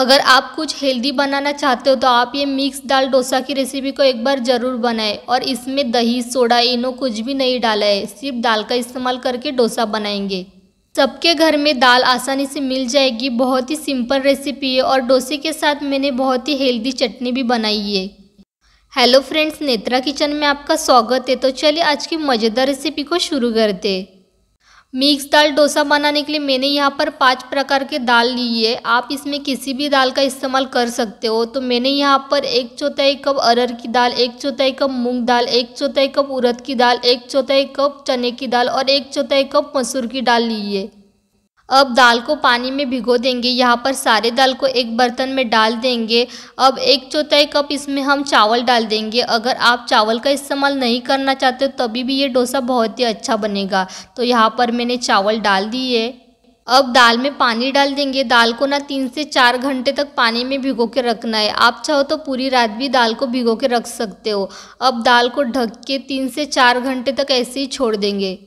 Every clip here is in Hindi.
अगर आप कुछ हेल्दी बनाना चाहते हो तो आप ये मिक्स दाल डोसा की रेसिपी को एक बार ज़रूर बनाएं और इसमें दही सोडा इनो कुछ भी नहीं डाला है सिर्फ दाल का इस्तेमाल करके डोसा बनाएंगे सबके घर में दाल आसानी से मिल जाएगी बहुत ही सिंपल रेसिपी है और डोसे के साथ मैंने बहुत ही हेल्दी चटनी भी बनाई है हेलो फ्रेंड्स नेत्रा किचन में आपका स्वागत है तो चलिए आज की मज़ेदार रेसिपी को शुरू करते हैं मिक्स दाल डोसा बनाने के लिए मैंने यहाँ पर पांच प्रकार के दाल ली है आप इसमें किसी भी दाल का इस्तेमाल कर सकते हो तो मैंने यहाँ पर एक चौथाई कप अरहर की दाल एक चौथाई कप मूंग दाल एक चौथाई कप उड़द की दाल एक चौथाई कप चने की दाल और एक चौथाई कप मसूर की दाल ली है अब दाल को पानी में भिगो देंगे यहाँ पर सारे दाल को एक बर्तन में डाल देंगे अब एक चौथाई कप इसमें हम चावल डाल देंगे अगर आप चावल का इस्तेमाल नहीं करना चाहते हो तभी भी ये डोसा बहुत ही अच्छा बनेगा तो यहाँ पर मैंने चावल डाल दिए अब दाल में पानी डाल देंगे दाल को ना तीन से चार घंटे तक पानी में भिगो के रखना है आप चाहो तो पूरी रात भी दाल को भिगो के रख सकते हो अब दाल को ढक के तीन से चार घंटे तक ऐसे ही छोड़ देंगे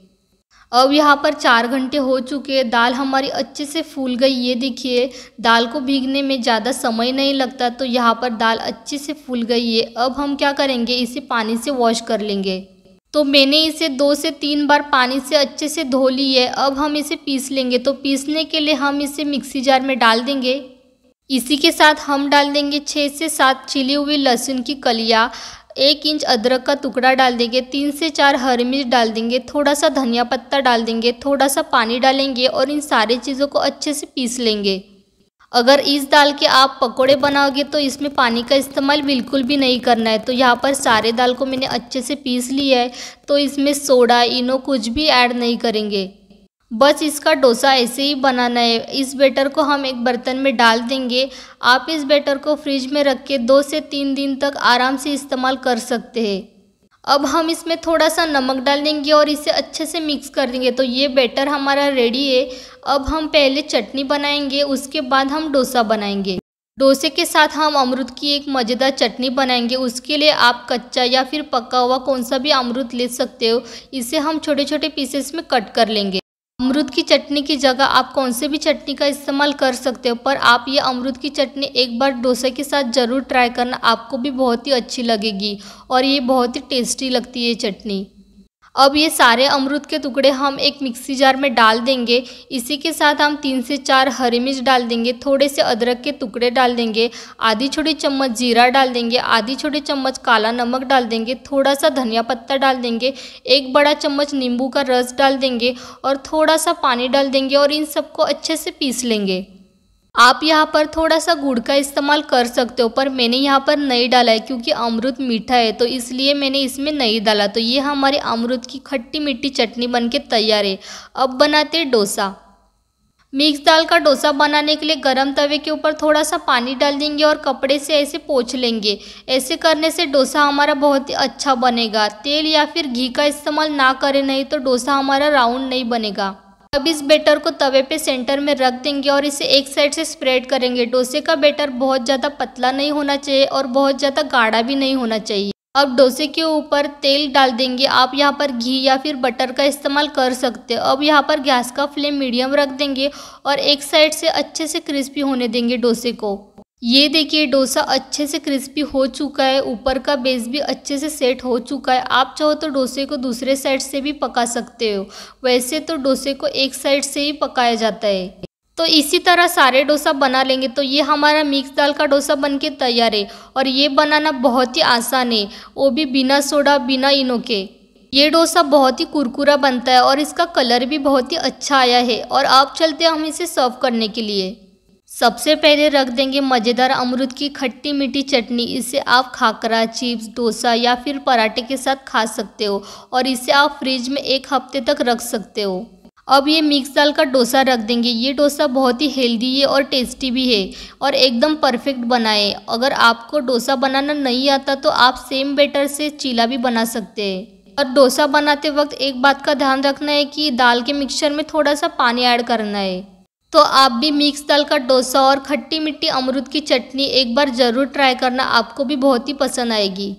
अब यहाँ पर चार घंटे हो चुके हैं दाल हमारी अच्छे से फूल गई ये देखिए दाल को भीगने में ज़्यादा समय नहीं लगता तो यहाँ पर दाल अच्छे से फूल गई है अब हम क्या करेंगे इसे पानी से वॉश कर लेंगे तो मैंने इसे दो से तीन बार पानी से अच्छे से धो ली है अब हम इसे पीस लेंगे तो पीसने के लिए हम इसे मिक्सी जार में डाल देंगे इसी के साथ हम डाल देंगे छः से सात छिली हुई लहसुन की कलिया एक इंच अदरक का टुकड़ा डाल देंगे तीन से चार हरी मिर्च डाल देंगे थोड़ा सा धनिया पत्ता डाल देंगे थोड़ा सा पानी डालेंगे और इन सारी चीज़ों को अच्छे से पीस लेंगे अगर इस दाल के आप पकोड़े बनाओगे तो इसमें पानी का इस्तेमाल बिल्कुल भी नहीं करना है तो यहाँ पर सारे दाल को मैंने अच्छे से पीस लिया है तो इसमें सोडा इनो कुछ भी ऐड नहीं करेंगे बस इसका डोसा ऐसे ही बनाना है इस बैटर को हम एक बर्तन में डाल देंगे आप इस बैटर को फ्रिज में रख के दो से तीन दिन तक आराम से इस्तेमाल कर सकते हैं अब हम इसमें थोड़ा सा नमक डाल देंगे और इसे अच्छे से मिक्स कर देंगे तो ये बैटर हमारा रेडी है अब हम पहले चटनी बनाएंगे उसके बाद हम डोसा बनाएंगे डोसे के साथ हम अमरूद की एक मज़ेदार चटनी बनाएंगे उसके लिए आप कच्चा या फिर पका हुआ कौन सा भी अमरूद ले सकते हो इसे हम छोटे छोटे पीसेस में कट कर लेंगे अमरूद की चटनी की जगह आप कौन से भी चटनी का इस्तेमाल कर सकते हो पर आप ये अमरूद की चटनी एक बार डोसे के साथ ज़रूर ट्राई करना आपको भी बहुत ही अच्छी लगेगी और ये बहुत ही टेस्टी लगती है ये चटनी अब ये सारे अमरूद के टुकड़े हम एक मिक्सी जार में डाल देंगे इसी के साथ हम तीन से चार हरी मिर्च डाल देंगे थोड़े से अदरक के टुकड़े डाल देंगे आधी छोटी चम्मच जीरा डाल देंगे आधी छोटी चम्मच काला नमक डाल देंगे थोड़ा सा धनिया पत्ता डाल देंगे एक बड़ा चम्मच नींबू का रस डाल देंगे और थोड़ा सा पानी डाल देंगे और इन सबको अच्छे से पीस लेंगे आप यहाँ पर थोड़ा सा गुड़ का इस्तेमाल कर सकते हो पर मैंने यहाँ पर नहीं डाला है क्योंकि अमरुद मीठा है तो इसलिए मैंने इसमें नहीं डाला तो ये हमारे अमरुद की खट्टी मीठी चटनी बनके तैयार है अब बनाते हैं डोसा मिक्स दाल का डोसा बनाने के लिए गरम तवे के ऊपर थोड़ा सा पानी डाल देंगे और कपड़े से ऐसे पोछ लेंगे ऐसे करने से डोसा हमारा बहुत ही अच्छा बनेगा तेल या फिर घी का इस्तेमाल ना करें नहीं तो डोसा हमारा राउंड नहीं बनेगा अब इस बेटर को तवे पे सेंटर में रख देंगे और इसे एक साइड से स्प्रेड करेंगे डोसे का बेटर बहुत ज़्यादा पतला नहीं होना चाहिए और बहुत ज़्यादा गाढ़ा भी नहीं होना चाहिए अब डोसे के ऊपर तेल डाल देंगे आप यहाँ पर घी या फिर बटर का इस्तेमाल कर सकते हो अब यहाँ पर गैस का फ्लेम मीडियम रख देंगे और एक साइड से अच्छे से क्रिस्पी होने देंगे डोसे को ये देखिए डोसा अच्छे से क्रिस्पी हो चुका है ऊपर का बेस भी अच्छे से सेट हो चुका है आप चाहो तो डोसे को दूसरे साइड से भी पका सकते हो वैसे तो डोसे को एक साइड से ही पकाया जाता है तो इसी तरह सारे डोसा बना लेंगे तो ये हमारा मिक्स दाल का डोसा बनके तैयार है और ये बनाना बहुत ही आसान है वो भी बिना सोडा बिना इनो के ये डोसा बहुत ही कुरकुरा बनता है और इसका कलर भी बहुत ही अच्छा आया है और आप चलते हैं हम इसे सर्व करने के लिए सबसे पहले रख देंगे मज़ेदार अमरूद की खट्टी मीठी चटनी इसे आप खाकरा चिप्स डोसा या फिर पराठे के साथ खा सकते हो और इसे आप फ्रिज में एक हफ्ते तक रख सकते हो अब ये मिक्स दाल का डोसा रख देंगे ये डोसा बहुत ही हेल्दी है और टेस्टी भी है और एकदम परफेक्ट बनाए अगर आपको डोसा बनाना नहीं आता तो आप सेम बेटर से चीला भी बना सकते हैं और डोसा बनाते वक्त एक बात का ध्यान रखना है कि दाल के मिक्सचर में थोड़ा सा पानी ऐड करना है तो आप भी मिक्स दाल का डोसा और खट्टी मिट्टी अमरूद की चटनी एक बार ज़रूर ट्राई करना आपको भी बहुत ही पसंद आएगी